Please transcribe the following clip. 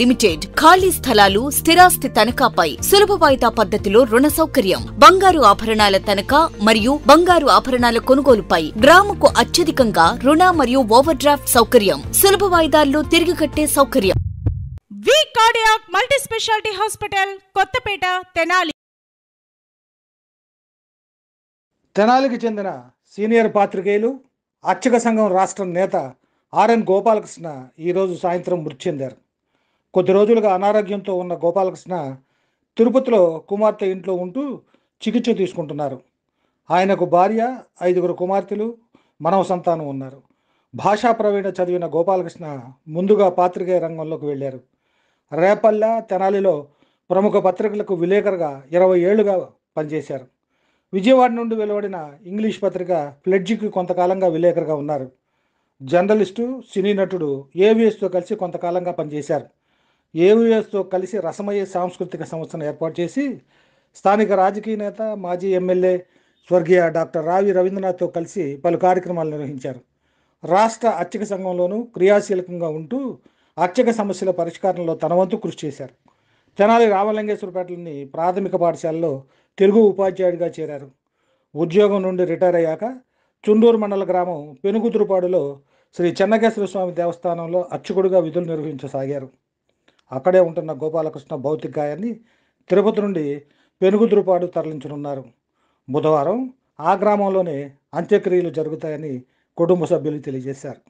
limited ఖాళీ స్థలాలు స్థిరాస్తి తనఖాపై సులభ వాయిదా పద్ధతిలో రుణ సౌకర్యం బంగారు ఆభరణాల తనఖా మరియు బంగారు ఆభరణాల కొనుగోలుపై గ్రాముకు అత్యధికంగా రుణ మరియు ఓవర్ డ్రాఫ్ట్ సౌకర్యం సులభ వాయిదాల్లో తిరిగి కట్టే సౌకర్యం V cardiac multi speciality hospital Kothapeta Tenali తెనాలికి చెందిన సీనియర్ పాత్రికేయులు అర్చక సంఘం రాష్ట్రం నేత ఆర్ఎన్ గోపాలకృష్ణ ఈరోజు సాయంత్రం మృతి చెందారు కొద్ది రోజులుగా అనారోగ్యంతో ఉన్న గోపాలకృష్ణ తిరుపతిలో కుమార్తె ఇంట్లో ఉంటూ చికిత్స తీసుకుంటున్నారు ఆయనకు భార్య ఐదుగురు కుమార్తెలు మనవ సంతానం ఉన్నారు భాషా ప్రవీణ చదివిన గోపాలకృష్ణ ముందుగా పాత్రికేయ రంగంలోకి వెళ్ళారు రేపల్ల తెనాలిలో ప్రముఖ పత్రికలకు విలేకరుగా ఇరవై ఏళ్లుగా పనిచేశారు విజయవాడ నుండి వెలువడిన ఇంగ్లీష్ పత్రిక ఫ్లెడ్జికి కొంతకాలంగా విలేకరుగా ఉన్నారు జర్నలిస్టు సినీ నటుడు ఏవిఎస్తో కలిసి కొంతకాలంగా పనిచేశారు ఏవిఎస్తో కలిసి రసమయ్యే సాంస్కృతిక సంస్థను ఏర్పాటు చేసి స్థానిక రాజకీయ నేత మాజీ ఎమ్మెల్యే స్వర్గీయ డాక్టర్ రావి రవీంద్రనాథ్తో కలిసి పలు కార్యక్రమాలు నిర్వహించారు రాష్ట్ర అర్చక సంఘంలోనూ క్రియాశీలకంగా ఉంటూ అర్చక సమస్యల పరిష్కారంలో తన వంతు కృషి చేశారు తెనాలి రామలింగేశ్వరపేటలోని ప్రాథమిక పాఠశాలలో తెలుగు ఉపాధ్యాయుడిగా చేరారు ఉద్యోగం నుండి రిటైర్ అయ్యాక చుండూరు మండల గ్రామం పెనుగుతురుపాడులో శ్రీ చెన్నకేశ్వర స్వామి దేవస్థానంలో అర్చకుడుగా విధులు నిర్వహించసాగారు అక్కడే ఉంటున్న గోపాలకృష్ణ భౌతిక గాయాన్ని తిరుపతి నుండి పెనుగుదురుపాడు తరలించనున్నారు బుధవారం ఆ గ్రామంలోనే అంత్యక్రియలు జరుగుతాయని కుటుంబ సభ్యులు తెలియజేశారు